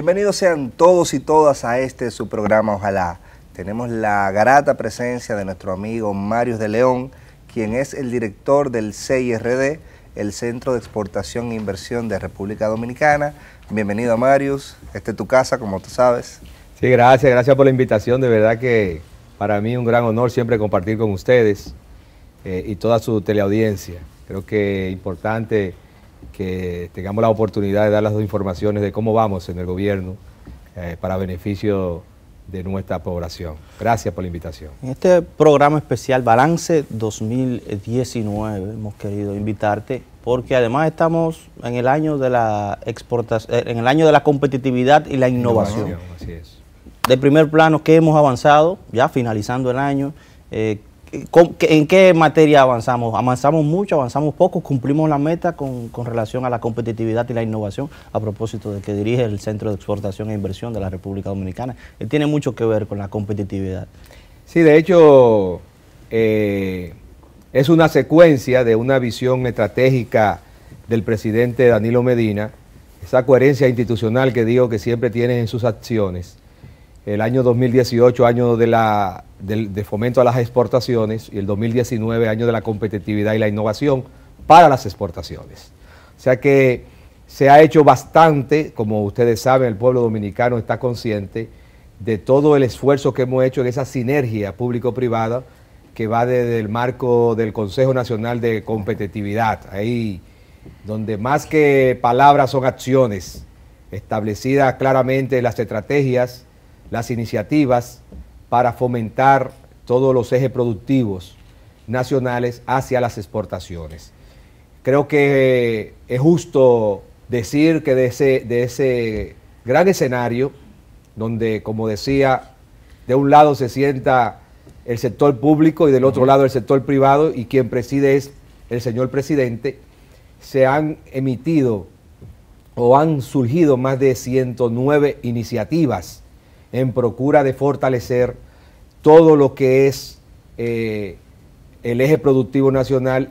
Bienvenidos sean todos y todas a este su programa, ojalá. Tenemos la grata presencia de nuestro amigo Marius de León, quien es el director del CIRD, el Centro de Exportación e Inversión de República Dominicana. Bienvenido, Marius. Este es tu casa, como tú sabes. Sí, gracias, gracias por la invitación. De verdad que para mí un gran honor siempre compartir con ustedes eh, y toda su teleaudiencia. Creo que es importante que tengamos la oportunidad de dar las dos informaciones de cómo vamos en el gobierno eh, para beneficio de nuestra población. Gracias por la invitación. En este programa especial Balance 2019 hemos querido invitarte porque además estamos en el año de la exportación, eh, en el año de la competitividad y la innovación. De primer plano, ¿qué hemos avanzado? Ya finalizando el año, eh, ¿En qué materia avanzamos? ¿Avanzamos mucho? ¿Avanzamos poco? ¿Cumplimos la meta con, relación a la competitividad y la innovación? A propósito de que dirige el Centro de Exportación e Inversión de la República Dominicana. Él tiene mucho que ver con la competitividad. Sí, de hecho, eh, es una secuencia de una visión estratégica del presidente Danilo Medina, esa coherencia institucional que digo que siempre tiene en sus acciones el año 2018, año de, la, de, fomento a las exportaciones, y el 2019, año de la competitividad y la innovación para las exportaciones. O sea que se ha hecho bastante, como ustedes saben, el pueblo dominicano está consciente de todo el esfuerzo que hemos hecho en esa sinergia público-privada que va desde el marco del Consejo Nacional de Competitividad, ahí donde más que palabras son acciones, establecidas claramente las estrategias, las iniciativas para fomentar todos los ejes productivos nacionales hacia las exportaciones. Creo que eh, es justo decir que de ese, de ese gran escenario, donde, como decía, de un lado se sienta el sector público y del otro lado el sector privado, y quien preside es el señor presidente, se han emitido o han surgido más de 109 iniciativas en procura de fortalecer todo lo que es eh, el eje productivo nacional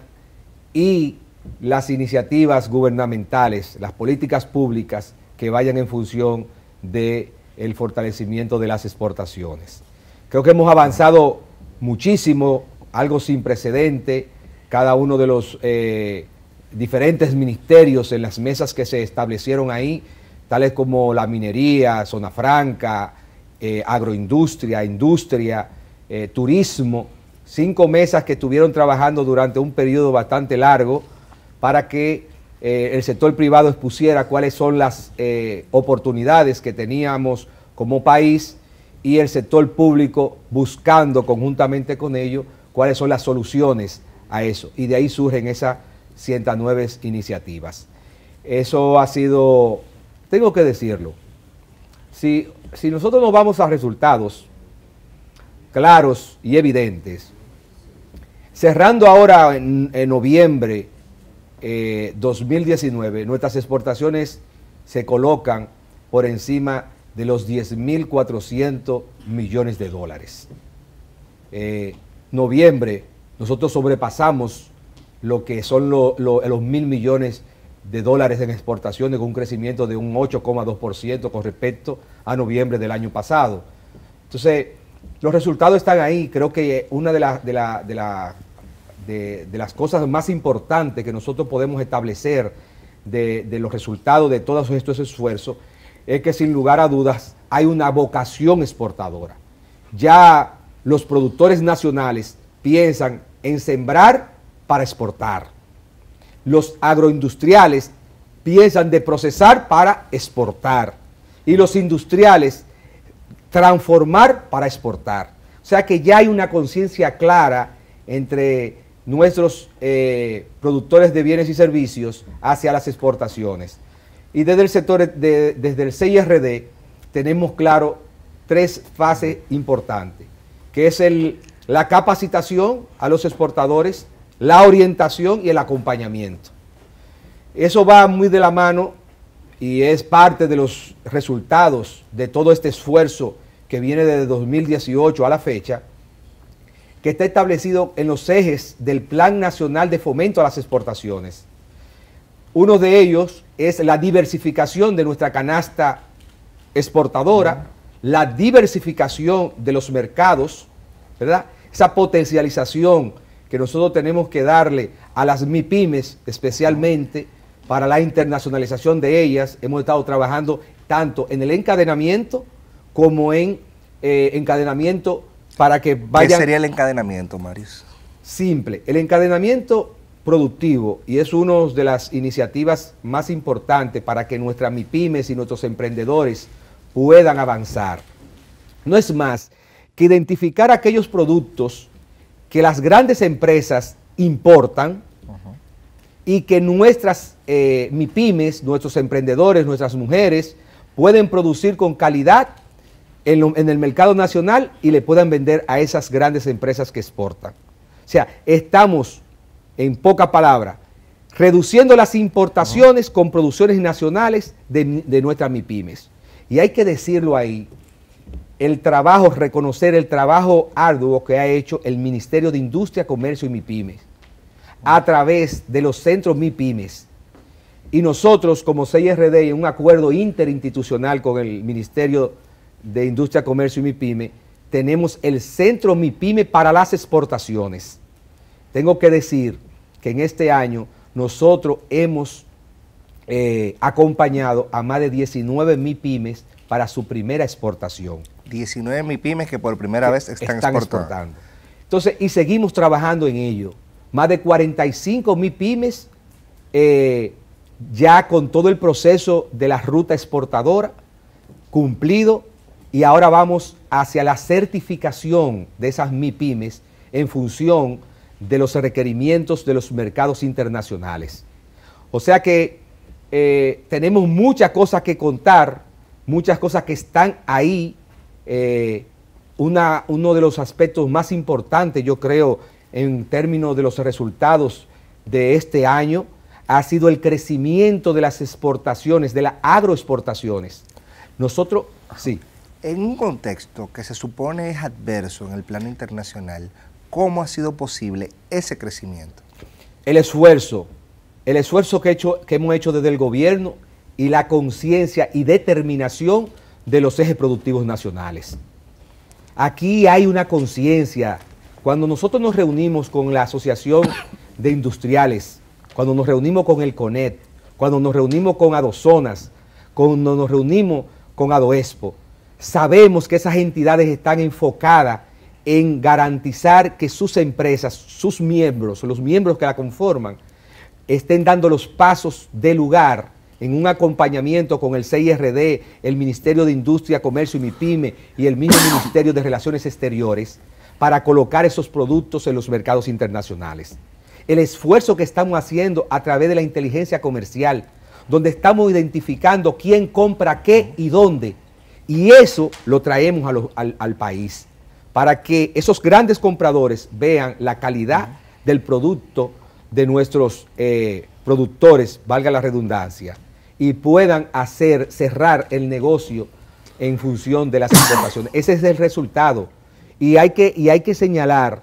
y las iniciativas gubernamentales, las políticas públicas que vayan en función del fortalecimiento de las exportaciones. Creo que hemos avanzado muchísimo, algo sin precedente, cada uno de los eh, diferentes ministerios en las mesas que se establecieron ahí, tales como la minería, zona franca, eh, agroindustria, industria, eh, turismo, cinco mesas que estuvieron trabajando durante un periodo bastante largo para que eh, el sector privado expusiera cuáles son las oportunidades que teníamos como país y el sector público buscando conjuntamente con ellos cuáles son las soluciones a eso. Y de ahí surgen esas 109 iniciativas. Eso ha sido, tengo que decirlo, si, nosotros nos vamos a resultados claros y evidentes, cerrando ahora en, noviembre 2019, eh, nuestras exportaciones se colocan por encima de los 10.400 millones de dólares. Eh, noviembre, nosotros sobrepasamos lo que son los mil millones de dólares en exportaciones con un crecimiento de un 8,2% con respecto a noviembre del año pasado. Entonces, los resultados están ahí. Creo que una de, las de, la, de, la, de las cosas más importantes que nosotros podemos establecer de, los resultados de todos estos esfuerzos es que sin lugar a dudas hay una vocación exportadora. Ya los productores nacionales piensan en sembrar para exportar los agroindustriales piensan de procesar para exportar y los industriales transformar para exportar. O sea que ya hay una conciencia clara entre nuestros eh, productores de bienes y servicios hacia las exportaciones. Y desde el sector, desde el CIRD, tenemos claro tres fases importantes, que es la capacitación a los exportadores, la orientación y el acompañamiento. Eso va muy de la mano y es parte de los resultados de todo este esfuerzo que viene desde 2018 a la fecha, que está establecido en los ejes del Plan Nacional de Fomento a las Exportaciones. Uno de ellos es la diversificación de nuestra canasta exportadora, la diversificación de los mercados, ¿verdad? Esa potencialización que nosotros tenemos que darle a las MIPIMES especialmente para la internacionalización de ellas. Hemos estado trabajando tanto en el encadenamiento como en eh, encadenamiento para que vayan... ¿Qué sería el encadenamiento, Marius? Simple. El encadenamiento productivo y es una de las iniciativas más importantes para que nuestras MIPIMES y nuestros emprendedores puedan avanzar. No es más que identificar aquellos productos que las grandes empresas importan y que nuestras eh, MIPIMES, nuestros emprendedores, nuestras mujeres pueden producir con calidad en, el mercado nacional y le puedan vender a esas grandes empresas que exportan. O sea, estamos, en poca palabra, reduciendo las importaciones con producciones nacionales de, de nuestras MIPIMES. Y hay que decirlo ahí, el trabajo, reconocer el trabajo arduo que ha hecho el Ministerio de Industria, Comercio y MIPIMES a través de los centros MiPymes Y nosotros, como CIRD, en un acuerdo interinstitucional con el Ministerio de Industria, Comercio y MIPYME, tenemos el Centro MIPIME para las exportaciones. Tengo que decir que en este año nosotros hemos eh, acompañado a más de 19 MIPIMES para su primera exportación. 19 pymes que por primera vez están, exportando. Entonces, y seguimos trabajando en ello. Más de 45 MIPIMES eh, ya con todo el proceso de la ruta exportadora cumplido y ahora vamos hacia la certificación de esas MIPIMES en función de los requerimientos de los mercados internacionales. O sea que eh, tenemos muchas cosas que contar, muchas cosas que están ahí eh, una, uno de los aspectos más importantes, yo creo, en términos de los resultados de este año, ha sido el crecimiento de las exportaciones, de las agroexportaciones. Nosotros, sí. En un contexto que se supone es adverso en el plano internacional, ¿cómo ha sido posible ese crecimiento? El esfuerzo, el esfuerzo que, hecho, que hemos hecho desde el gobierno y la conciencia y determinación de los ejes productivos nacionales. Aquí hay una conciencia. Cuando nosotros nos reunimos con la Asociación de Industriales, cuando nos reunimos con el CONET, cuando nos reunimos con Adozonas, cuando nos reunimos con Adoespo, sabemos que esas entidades están enfocadas en garantizar que sus empresas, sus miembros, los miembros que la conforman, estén dando los pasos de lugar en un acompañamiento con el CIRD, el Ministerio de Industria, Comercio y MIPYME y el mismo Ministerio de Relaciones Exteriores para colocar esos productos en los mercados internacionales. El esfuerzo que estamos haciendo a través de la inteligencia comercial, donde estamos identificando quién compra qué y dónde, y eso lo traemos al, país, para que esos grandes compradores vean la calidad del producto de nuestros eh, productores, valga la redundancia y puedan hacer, cerrar el negocio en función de las importaciones. Ese es el resultado. Y hay, que, y hay que señalar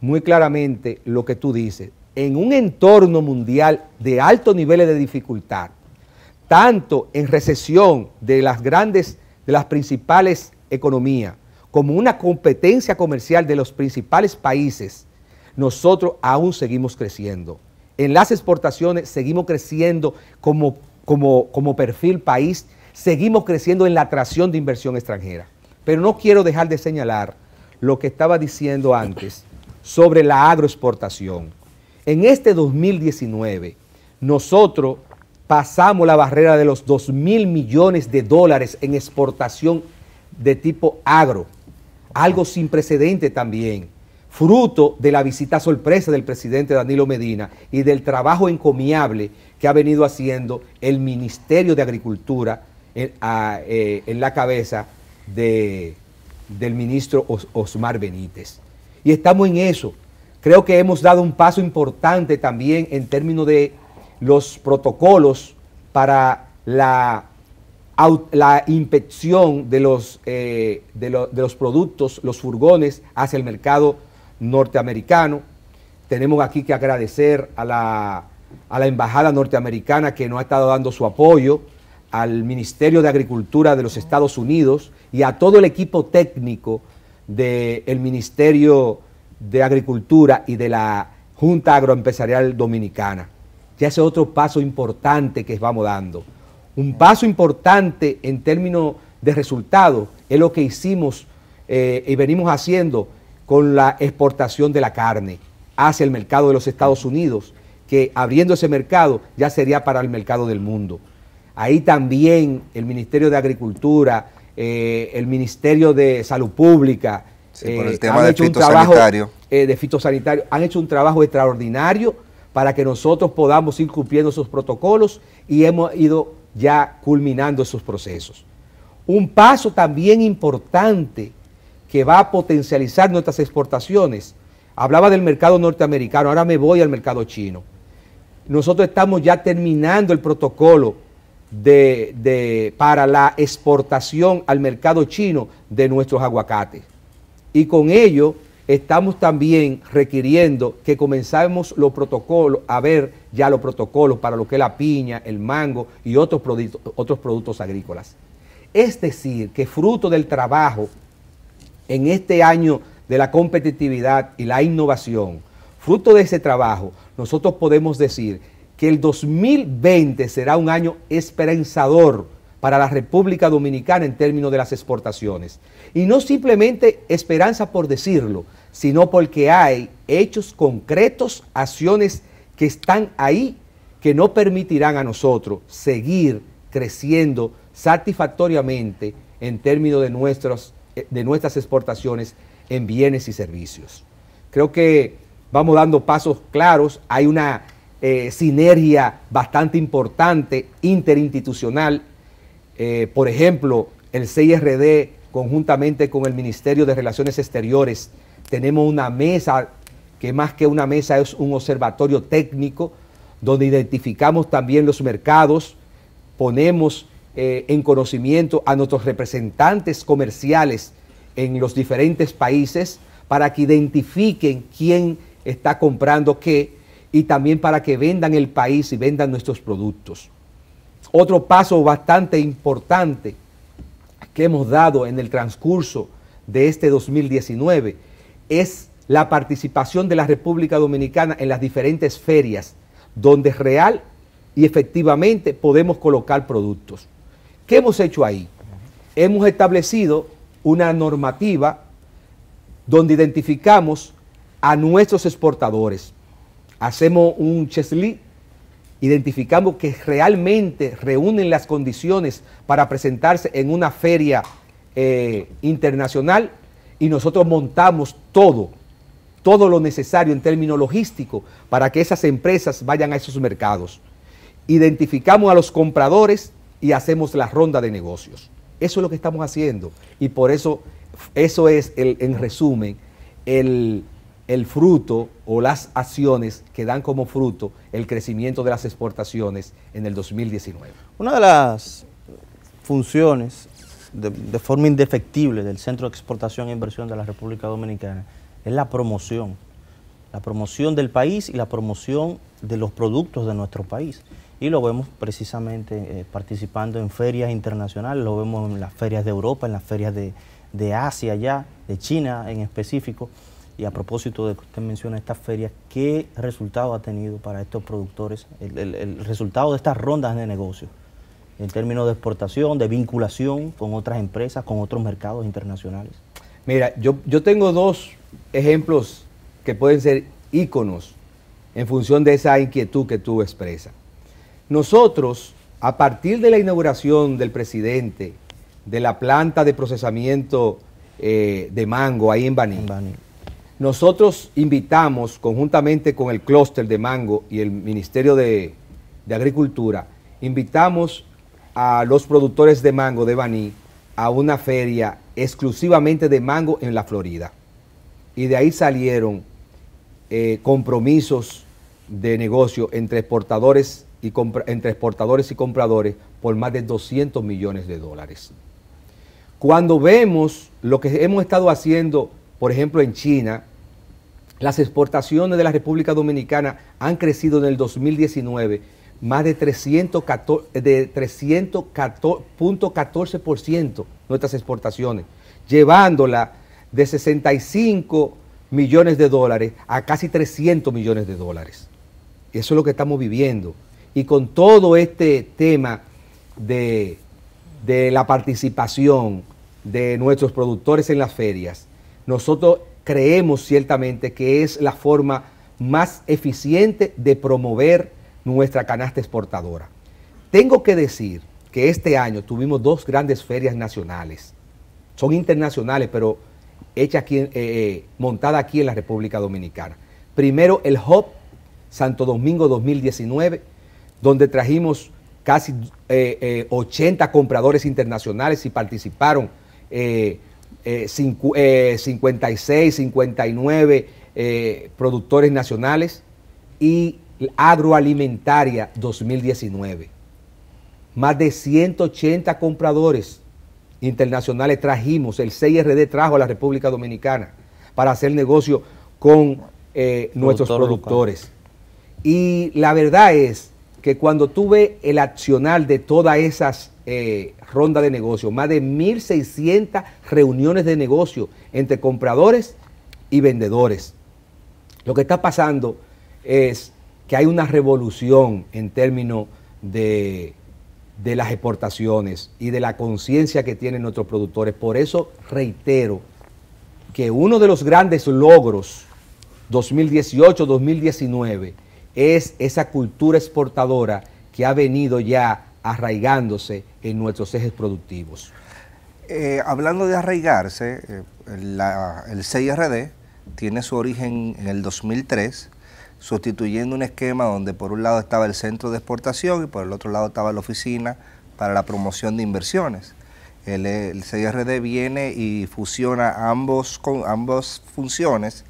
muy claramente lo que tú dices. En un entorno mundial de altos niveles de dificultad, tanto en recesión de las grandes, de las principales economías, como una competencia comercial de los principales países, nosotros aún seguimos creciendo. En las exportaciones seguimos creciendo como como, perfil país, seguimos creciendo en la atracción de inversión extranjera. Pero no quiero dejar de señalar lo que estaba diciendo antes sobre la agroexportación. En este 2019, nosotros pasamos la barrera de los 2 mil millones de dólares en exportación de tipo agro, algo sin precedente también fruto de la visita sorpresa del presidente Danilo Medina y del trabajo encomiable que ha venido haciendo el Ministerio de Agricultura en, eh, la cabeza del ministro Osmar Benítez. Y estamos en eso. Creo que hemos dado un paso importante también en términos de los protocolos para la, la inspección de los, eh, de los productos, los furgones hacia el mercado norteamericano. Tenemos aquí que agradecer a la, a la Embajada norteamericana que nos ha estado dando su apoyo, al Ministerio de Agricultura de los Estados Unidos y a todo el equipo técnico del Ministerio de Agricultura y de la Junta Agroempresarial Dominicana. Ya ese es otro paso importante que vamos dando. Un paso importante en términos de resultados es lo que hicimos eh, y venimos haciendo con la exportación de la carne hacia el mercado de los Estados Unidos, que abriendo ese mercado ya sería para el mercado del mundo. Ahí también el Ministerio de Agricultura, eh, el Ministerio de Salud Pública, eh, han hecho Un trabajo, eh, de fitosanitario, han hecho un trabajo extraordinario para que nosotros podamos ir cumpliendo esos protocolos y hemos ido ya culminando esos procesos. Un paso también importante que va a potencializar nuestras exportaciones. Hablaba del mercado norteamericano, ahora me voy al mercado chino. Nosotros estamos ya terminando el protocolo de, para la exportación al mercado chino de nuestros aguacates. Y con ello estamos también requiriendo que comenzamos los protocolos, a ver ya los protocolos para lo que es la piña, el mango y otros, productos, otros productos agrícolas. Es decir, que fruto del trabajo en este año de la competitividad y la innovación, fruto de ese trabajo, nosotros podemos decir que el 2020 será un año esperanzador para la República Dominicana en términos de las exportaciones. Y no simplemente esperanza por decirlo, sino porque hay hechos concretos, acciones que están ahí, que no permitirán a nosotros seguir creciendo satisfactoriamente en términos de nuestros eh, de nuestras exportaciones en bienes y servicios. Creo que vamos dando pasos claros, hay una eh, sinergia bastante importante interinstitucional. Eh, por ejemplo, el CIRD, conjuntamente con el Ministerio de Relaciones Exteriores, tenemos una mesa que más que una mesa es un observatorio técnico, donde identificamos también los mercados, ponemos eh, en conocimiento a nuestros representantes comerciales en los diferentes países para que identifiquen quién está comprando qué y también para que vendan el país y vendan nuestros productos. Otro paso bastante importante que hemos dado en el transcurso de este 2019 es la participación de la República Dominicana en las diferentes ferias, donde real y efectivamente podemos colocar productos. ¿Qué hemos hecho ahí? Hemos establecido una normativa donde identificamos a nuestros exportadores. Hacemos un checklist, identificamos que realmente reúnen las condiciones para presentarse en una feria eh, internacional y nosotros montamos todo, todo lo necesario en términos logísticos para que esas empresas vayan a esos mercados. Identificamos a los compradores, y hacemos la ronda de negocios. Eso es lo que estamos haciendo y por eso, eso es en resumen el, fruto o las acciones que dan como fruto el crecimiento de las exportaciones en el 2019. Una de las funciones de, forma indefectible del Centro de Exportación e Inversión de la República Dominicana es la promoción, la promoción del país y la promoción de los productos de nuestro país y lo vemos precisamente eh, participando en ferias internacionales, lo vemos en las ferias de Europa, en las ferias de, Asia ya, de China en específico. Y a propósito de que usted menciona estas ferias, ¿qué resultado ha tenido para estos productores el, resultado de estas rondas de negocio? En términos de exportación, de vinculación con otras empresas, con otros mercados internacionales. Mira, yo, yo tengo dos ejemplos que pueden ser íconos en función de esa inquietud que tú expresas. Nosotros, a partir de la inauguración del presidente de la planta de procesamiento eh, de mango ahí en Baní, nosotros invitamos conjuntamente con el clúster de mango y el Ministerio de, Agricultura, invitamos a los productores de mango de Baní a una feria exclusivamente de mango en la Florida. Y de ahí salieron eh, compromisos de negocio entre exportadores entre exportadores y compradores por más de 200 millones de dólares. Cuando vemos lo que hemos estado haciendo, por ejemplo, en China, las exportaciones de la República Dominicana han crecido en el 2019 más de 314.14% de nuestras exportaciones, llevándola de 65 millones de dólares a casi 300 millones de dólares. Eso es lo que estamos viviendo y con todo este tema de, la participación de nuestros productores en las ferias, nosotros creemos ciertamente que es la forma más eficiente de promover nuestra canasta exportadora. Tengo que decir que este año tuvimos dos grandes ferias nacionales. Son internacionales, pero hechas aquí, eh, eh, montada aquí en la República Dominicana. Primero el Hop Santo Domingo 2019 donde trajimos casi 80 eh, eh, compradores internacionales y participaron 56, eh, 59 productores nacionales y agroalimentaria 2019. Más de 180 compradores internacionales trajimos, el CIRD trajo a la República Dominicana para hacer negocio con nuestros productores. Y la verdad es que cuando tuve el accional de todas esas eh, rondas de negocio, más de 1.600 reuniones de negocio entre compradores y vendedores, lo que está pasando es que hay una revolución en términos de, de las exportaciones y de la conciencia que tienen nuestros productores. Por eso reitero que uno de los grandes logros 2018-2019 es esa cultura exportadora que ha venido ya arraigándose en nuestros ejes productivos. Eh, hablando de arraigarse, eh, el CIRD tiene su origen en el 2003, sustituyendo un esquema donde por un lado estaba el centro de exportación y por el otro lado estaba la oficina para la promoción de inversiones. El, CIRD viene y fusiona ambos, ambas funciones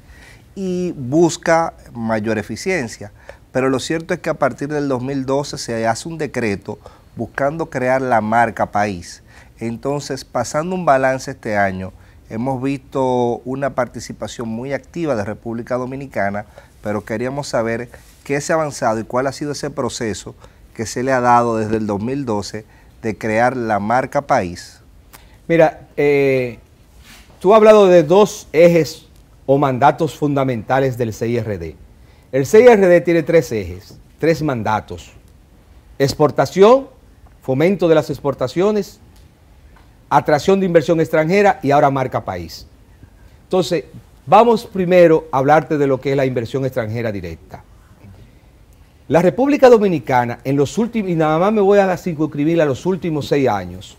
y busca mayor eficiencia. Pero lo cierto es que a partir del 2012 se hace un decreto buscando crear la marca país. Entonces, pasando un balance este año, hemos visto una participación muy activa de República Dominicana, pero queríamos saber qué se ha avanzado y cuál ha sido ese proceso que se le ha dado desde el 2012 de crear la marca país. Mira, eh, tú has hablado de dos ejes o mandatos fundamentales del CIRD. El CIRD tiene tres ejes, tres mandatos. Exportación, fomento de las exportaciones, atracción de inversión extranjera y ahora marca país. Entonces, vamos primero a hablarte de lo que es la inversión extranjera directa. La República Dominicana, en los últimos, y nada más me voy a circunscribir a los últimos seis años,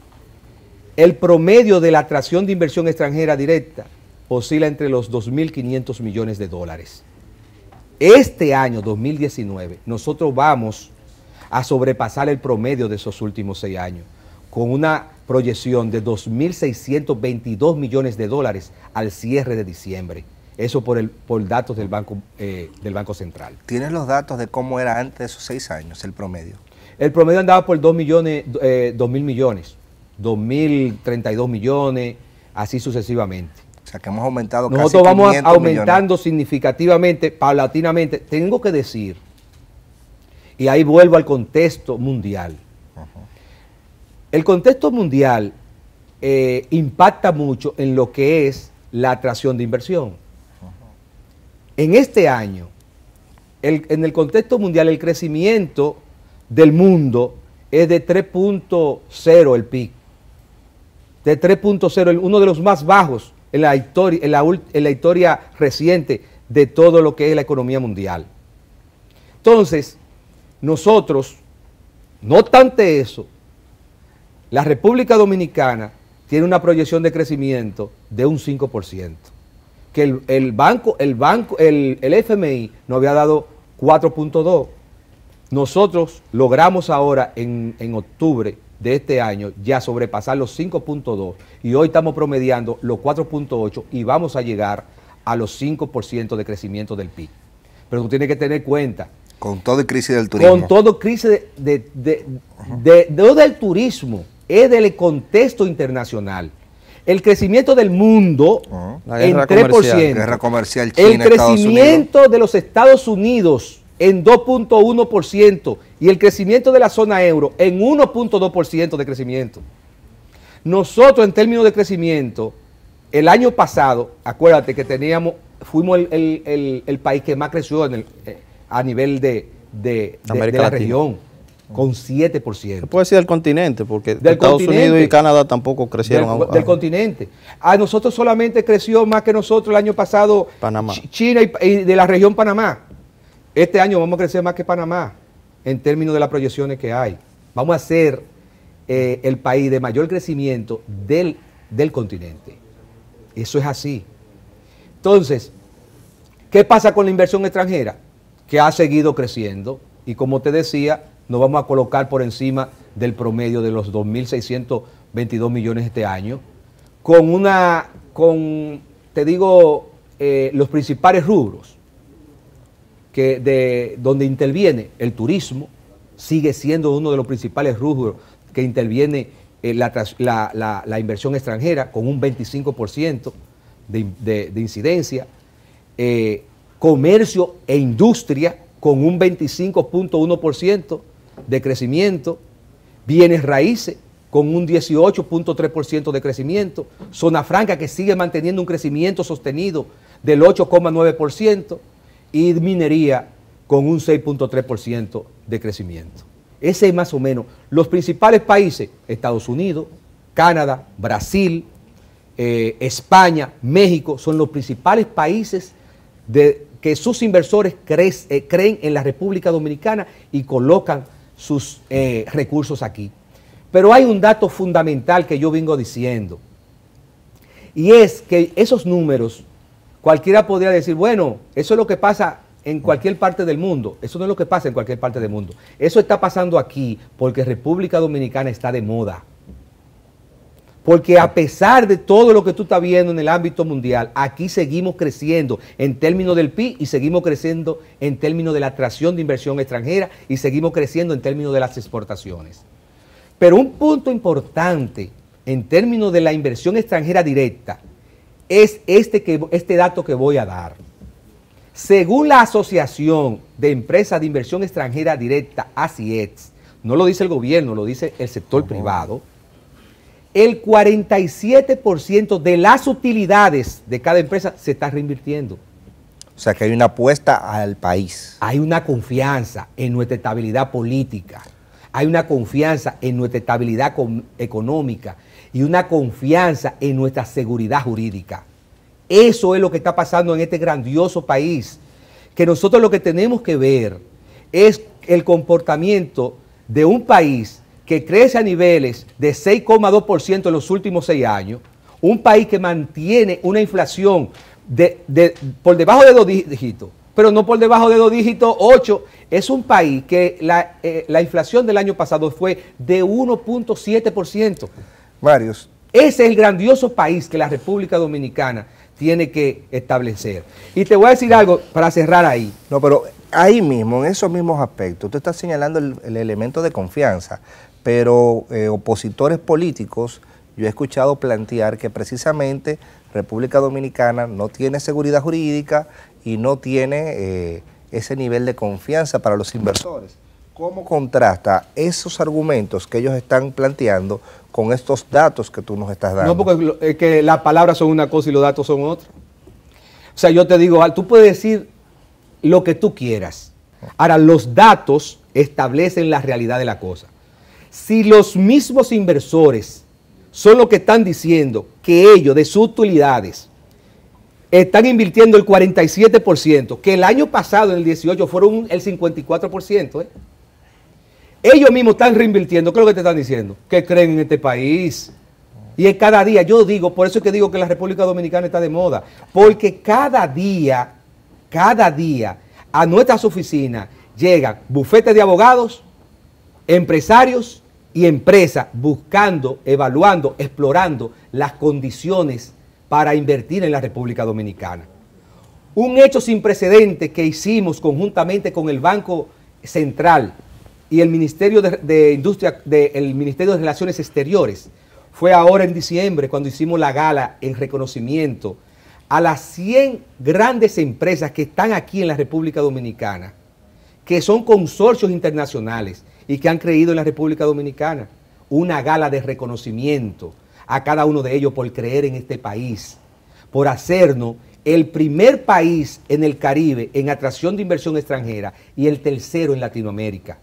el promedio de la atracción de inversión extranjera directa oscila entre los 2.500 millones de dólares este año 2019 nosotros vamos a sobrepasar el promedio de esos últimos seis años, con una proyección de 2.622 millones de dólares al cierre de diciembre. Eso por, el, por datos del banco, eh, del banco Central. ¿Tienes los datos de cómo era antes de esos seis años el promedio? El promedio andaba por 2 millones, eh, millones, 2.032 millones, así sucesivamente hemos aumentado Nosotros vamos aumentando significativamente, paulatinamente. Tengo que decir, y ahí vuelvo al contexto mundial. El contexto mundial eh, impacta mucho en lo que es la atracción de inversión. En este año, en el contexto mundial, el crecimiento del mundo es de 3.0 el PIB. De 3.0, uno de los más bajos en la, historia, la, historia reciente de todo lo que es la economía mundial. Entonces, nosotros, no obstante eso, la República Dominicana tiene una proyección de crecimiento de un 5%, que el, banco, el banco, el, FMI nos había dado 4.2. Nosotros logramos ahora en, en octubre de este año ya sobrepasar los 5.2 y hoy estamos promediando los 4.8 y vamos a llegar a los 5% de crecimiento del PIB. Pero tú tienes que tener cuenta. Con toda crisis del turismo. Con todo crisis de, del turismo, es del contexto internacional el crecimiento del mundo ah. en 3%, guerra comercial el crecimiento de los Estados Unidos en 2.1%, y el crecimiento de la zona euro en 1.2% de crecimiento. Nosotros en términos de crecimiento, el año pasado, acuérdate que teníamos, fuimos el, país que más creció eh, a nivel de, la región, con 7%. puede ser el continente, porque Estados Unidos y Canadá tampoco crecieron. Del, continente. A nosotros solamente creció más que nosotros el año pasado China y de la región Panamá. Este año vamos a crecer más que Panamá en términos de las proyecciones que hay. Vamos a ser eh, el país de mayor crecimiento del, del continente. Eso es así. Entonces, ¿qué pasa con la inversión extranjera? Que ha seguido creciendo y como te decía, nos vamos a colocar por encima del promedio de los 2.622 millones este año, con una, con, te digo, eh, los principales rubros de donde interviene el turismo, sigue siendo uno de los principales rubros que interviene eh, la, inversión extranjera con un 25% de, de, de, incidencia, eh, comercio e industria con un 25.1% de crecimiento, bienes raíces con un 18.3% de crecimiento, zona franca que sigue manteniendo un crecimiento sostenido del 8,9%, y minería con un 6.3% de crecimiento. Ese es más o menos los principales países, Estados Unidos, Canadá, Brasil, eh, España, México, son los principales países de, que sus inversores eh, creen en la República Dominicana y colocan sus eh, recursos aquí. Pero hay un dato fundamental que yo vengo diciendo, y es que esos números Cualquiera podría decir, bueno, eso es lo que pasa en cualquier parte del mundo. Eso no es lo que pasa en cualquier parte del mundo. Eso está pasando aquí porque República Dominicana está de moda. Porque a pesar de todo lo que tú estás viendo en el ámbito mundial, aquí seguimos creciendo en términos del PIB y seguimos creciendo en términos de la atracción de inversión extranjera y seguimos creciendo en términos de las exportaciones. Pero un punto importante en términos de la inversión extranjera directa es este, que, este dato que voy a dar. Según la Asociación de Empresas de Inversión Extranjera Directa, ACIETS, no lo dice el gobierno, lo dice el sector privado, el 47% de las utilidades de cada empresa se está reinvirtiendo. O sea que hay una apuesta al país. Hay una confianza en nuestra estabilidad política, hay una confianza en nuestra estabilidad económica, y una confianza en nuestra seguridad jurídica. Eso es lo que está pasando en este grandioso país, que nosotros lo que tenemos que ver es el comportamiento de un país que crece a niveles de 6,2% en los últimos seis años, un país que mantiene una inflación por debajo de dos dígitos, pero no por debajo de dos dígitos 8. Es un país que eh, la inflación del año pasado fue de 1.7%. Varios. Ese es el grandioso país que la República Dominicana tiene que establecer. Y te voy a decir algo para cerrar ahí. No, pero ahí mismo, en esos mismos aspectos, tú estás señalando el, elemento de confianza, pero eh, opositores políticos, yo he escuchado plantear que precisamente República Dominicana no tiene seguridad jurídica y no tiene eh, ese nivel de confianza para los inversores. ¿Cómo contrasta esos argumentos que ellos están planteando con estos datos que tú nos estás dando? No, porque que las palabras son una cosa y los datos son otra. O sea, yo te digo, ah, tú puedes decir lo que tú quieras. Ahora, los datos establecen la realidad de la cosa. Si los mismos inversores son los que están diciendo que ellos, de sus utilidades, están invirtiendo el 47%, que el año pasado, en el 18, fueron el 54%, ¿eh? Ellos mismos están reinvirtiendo, ¿qué es lo que te están diciendo? Que creen en este país. Y es cada día, yo digo, por eso es que digo que la República Dominicana está de moda, porque cada día, cada día, a nuestras oficinas llegan bufetes de abogados, empresarios y empresas buscando, evaluando, explorando las condiciones para invertir en la República Dominicana. Un hecho sin precedentes que hicimos conjuntamente con el Banco Central y el Ministerio de, Industria, el Ministerio de Relaciones Exteriores. Fue ahora en diciembre cuando hicimos la gala en reconocimiento a las 100 grandes empresas que están aquí en la República Dominicana, que son consorcios internacionales y que han creído en la República Dominicana. Una gala de reconocimiento a cada uno de ellos por creer en este país, por hacernos el primer país en el Caribe en atracción de inversión extranjera y el tercero en Latinoamérica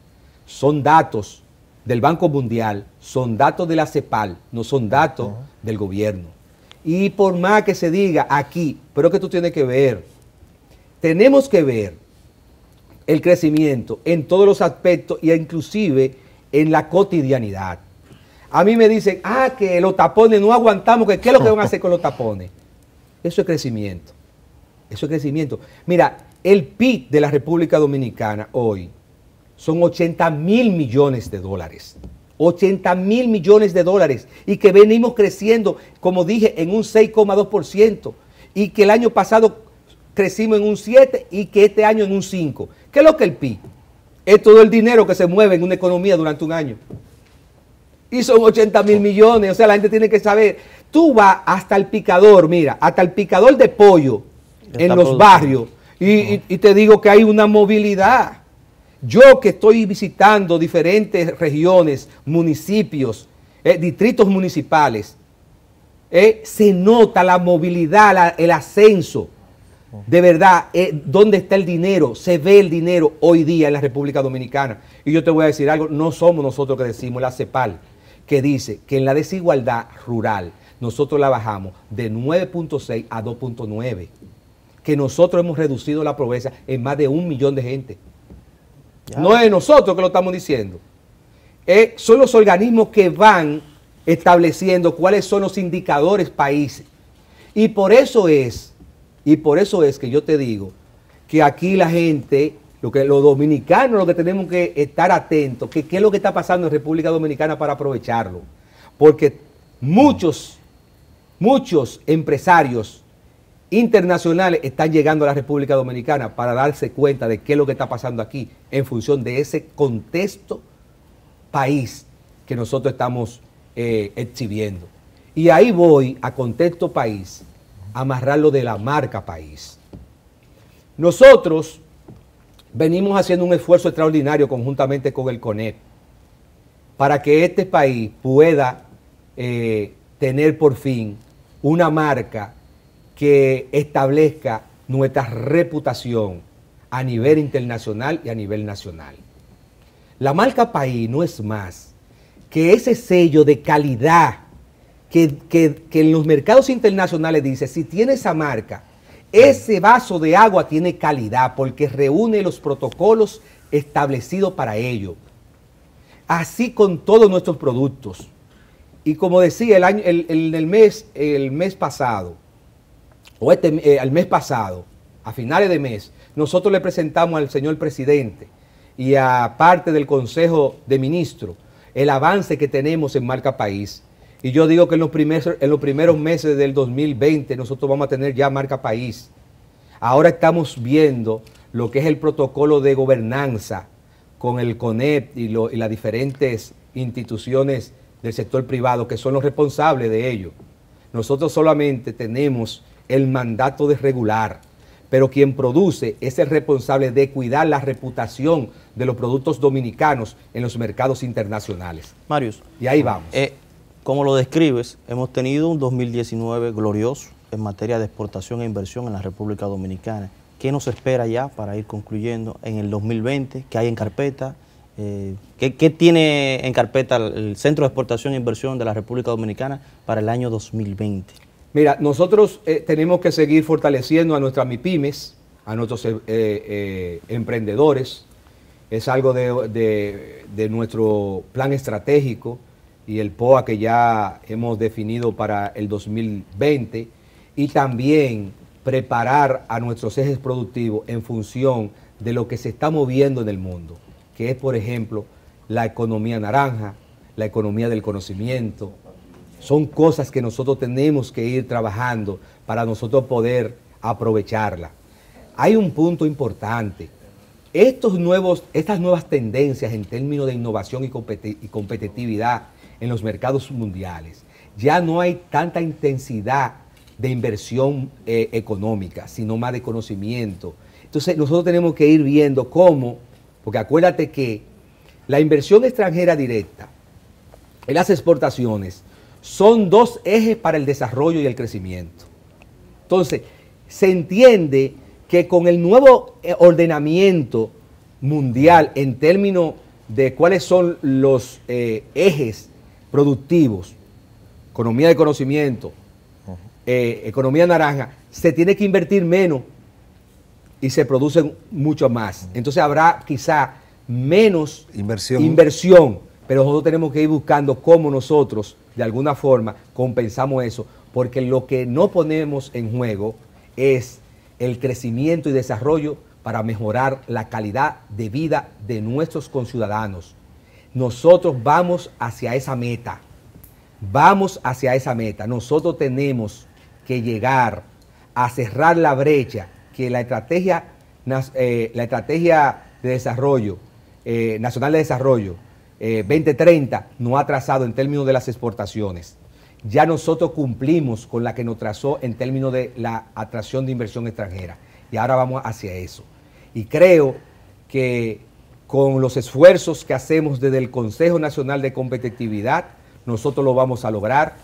son datos del Banco Mundial, son datos de la CEPAL, no son datos del gobierno. Y por más que se diga aquí, pero que tú tienes que ver, tenemos que ver el crecimiento en todos los aspectos e inclusive en la cotidianidad. A mí me dicen, ah, que los tapones no aguantamos, que qué es lo que van a hacer con los tapones. Eso es crecimiento. Eso es crecimiento. Mira, el PIB de la República Dominicana hoy son 80 mil millones de dólares. 80 mil millones de dólares y que venimos creciendo, como dije, en un 6,2% y que el año pasado crecimos en un 7 y que este año en un 5. ¿Qué es lo que el PIB? Es todo el dinero que se mueve en una economía durante un año. Y son 80 mil millones, o sea, la gente tiene que saber. Tú vas hasta el picador, mira, hasta el picador de pollo en los barrios y te digo que hay una movilidad yo que estoy visitando diferentes regiones, municipios, eh, distritos municipales, eh, se nota la movilidad, el ascenso. De verdad, eh, ¿dónde está el dinero? Se ve el dinero hoy día en la República Dominicana. Y yo te voy a decir algo, no somos nosotros que decimos, la CEPAL, que dice que en la desigualdad rural nosotros la bajamos de 9.6 a 2.9, que nosotros hemos reducido la pobreza en más de un millón de gente. No es nosotros que lo estamos diciendo. son los organismos que van estableciendo cuáles son los indicadores países. Y por eso es, y por eso es que yo te digo que aquí la gente, lo que, los dominicanos, lo que tenemos que estar atentos, que qué es lo que está pasando en República Dominicana para aprovecharlo. Porque muchos, muchos empresarios internacionales están llegando a la República Dominicana para darse cuenta de qué es lo que está pasando aquí en función de ese contexto país que nosotros estamos eh, exhibiendo. Y ahí voy a contexto país, amarrarlo de la marca país. Nosotros venimos haciendo un esfuerzo extraordinario conjuntamente con el CONEP para que este país pueda eh, tener por fin una marca que establezca nuestra reputación a nivel internacional y a nivel nacional. La marca país no es más que ese sello de calidad que, en los mercados internacionales dice, si tiene esa marca, ese vaso de agua tiene calidad porque reúne los protocolos establecidos para ello. Así con todos nuestros productos. Y como decía el mes, el mes pasado, o este, eh, al mes pasado, a finales de mes, nosotros le presentamos al señor presidente y a parte del Consejo de Ministros el avance que tenemos en Marca País. Y yo digo que en los, primeros, en los primeros meses del 2020 nosotros vamos a tener ya Marca País. Ahora estamos viendo lo que es el protocolo de gobernanza con el CONEP y las diferentes instituciones del sector privado que son los responsables de ello. Nosotros solamente tenemos el mandato de regular, pero quien produce es el responsable de cuidar la reputación de los productos dominicanos en los mercados internacionales. Marius. Y ahí vamos. Eh, como lo describes, hemos tenido un 2019 glorioso en materia de exportación e inversión en la República Dominicana. ¿Qué nos espera ya para ir concluyendo en el 2020? ¿Qué hay en carpeta? Eh, ¿qué, tiene en carpeta el Centro de Exportación e Inversión de la República Dominicana para el año 2020? Mira, nosotros eh, tenemos que seguir fortaleciendo a nuestras MIPIMES, a nuestros eh, eh, emprendedores. Es algo de, nuestro plan estratégico y el POA que ya hemos definido para el 2020 y también preparar a nuestros ejes productivos en función de lo que se está moviendo en el mundo, que es, por ejemplo, la economía naranja, la economía del conocimiento, son cosas que nosotros tenemos que ir trabajando para nosotros poder aprovecharla. Hay un punto importante. Estos nuevos, estas nuevas tendencias en términos de innovación y, competitividad en los mercados mundiales, ya no hay tanta intensidad de inversión eh, económica, sino más de conocimiento. Entonces nosotros tenemos que ir viendo cómo, porque acuérdate que la inversión extranjera directa en las exportaciones son dos ejes para el desarrollo y el crecimiento. Entonces, se entiende que con el nuevo eh, ordenamiento mundial en términos de cuáles son los eh, ejes productivos, economía de conocimiento, eh, economía naranja, se tiene que invertir menos y se producen mucho más. Entonces habrá quizá menos inversión. inversión, pero nosotros tenemos que ir buscando cómo nosotros de alguna forma compensamos eso, porque lo que no ponemos en juego es el crecimiento y desarrollo para mejorar la calidad de vida de nuestros conciudadanos. Nosotros vamos hacia esa meta, vamos hacia esa meta. Nosotros tenemos que llegar a cerrar la brecha que la estrategia, eh, la estrategia de desarrollo, eh, nacional de desarrollo, 2030 eh, no ha trazado en términos de las exportaciones. Ya nosotros cumplimos con la que nos trazó en términos de la atracción de inversión extranjera. Y ahora vamos hacia eso. Y creo que con los esfuerzos que hacemos desde el Consejo Nacional de Competitividad, nosotros lo vamos a lograr.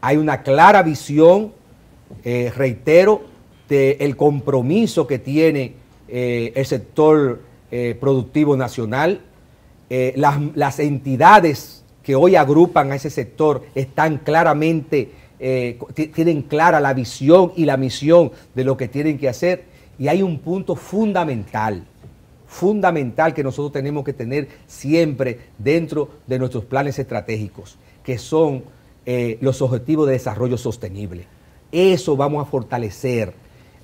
Hay una clara visión, eh, reitero, del compromiso que tiene eh, el sector productivo nacional eh, las, entidades que hoy agrupan a ese sector están eh, tienen clara la visión y la misión de lo que tienen que hacer. Y hay un punto fundamental, fundamental que nosotros tenemos que tener siempre dentro de nuestros planes estratégicos, que son eh, los objetivos de desarrollo sostenible. Eso vamos a fortalecer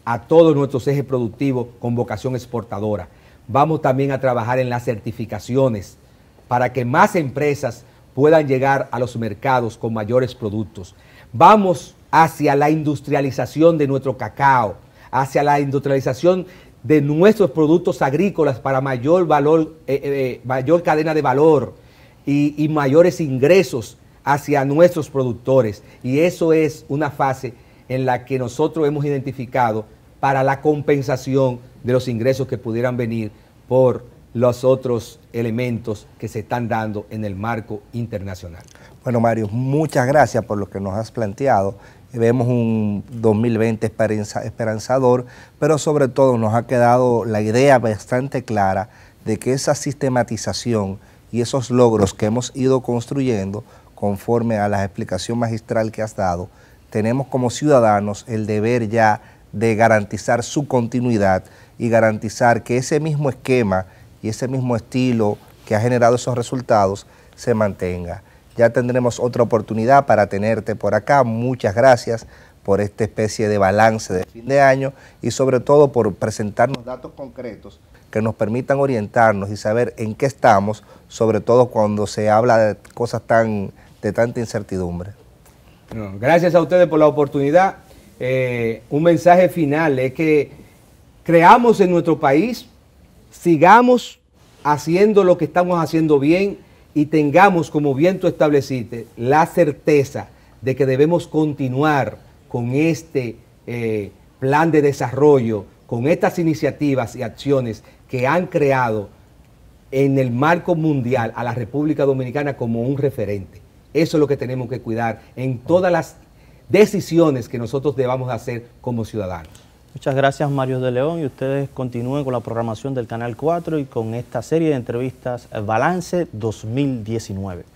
a todos nuestros ejes productivos con vocación exportadora. Vamos también a trabajar en las certificaciones para que más empresas puedan llegar a los mercados con mayores productos. Vamos hacia la industrialización de nuestro cacao, hacia la industrialización de nuestros productos agrícolas para mayor valor, eh, eh, eh, mayor cadena de valor y mayores ingresos hacia nuestros productores. Y eso es una fase en la que nosotros hemos identificado para la compensación de los ingresos que pudieran venir por los otros elementos que se están dando en el marco internacional. Bueno, Mario, muchas gracias por lo que nos has planteado. Vemos un 2020 esperanzador, pero sobre todo nos ha quedado la idea bastante clara de que esa sistematización y esos logros que hemos ido construyendo conforme a la explicación magistral que has dado, tenemos como ciudadanos el deber ya de garantizar su continuidad y garantizar que ese mismo esquema y ese mismo estilo que ha generado esos resultados se mantenga. Ya tendremos otra oportunidad para tenerte por acá. Muchas gracias por esta especie de balance de fin de año y sobre todo por presentarnos datos concretos que nos permitan orientarnos y saber en qué estamos, sobre todo cuando se habla de cosas tan de tanta incertidumbre. gracias a ustedes por la oportunidad. Eh, un mensaje final, es que creamos en nuestro país, sigamos haciendo lo que estamos haciendo bien y tengamos, como bien tú estableciste, la certeza de que debemos continuar con este eh, plan de desarrollo, con estas iniciativas y acciones que han creado en el marco mundial a la República Dominicana como un referente. Eso es lo que tenemos que cuidar en todas las decisiones que nosotros debamos hacer como ciudadanos. Muchas gracias Mario de León y ustedes continúen con la programación del Canal 4 y con esta serie de entrevistas Balance 2019.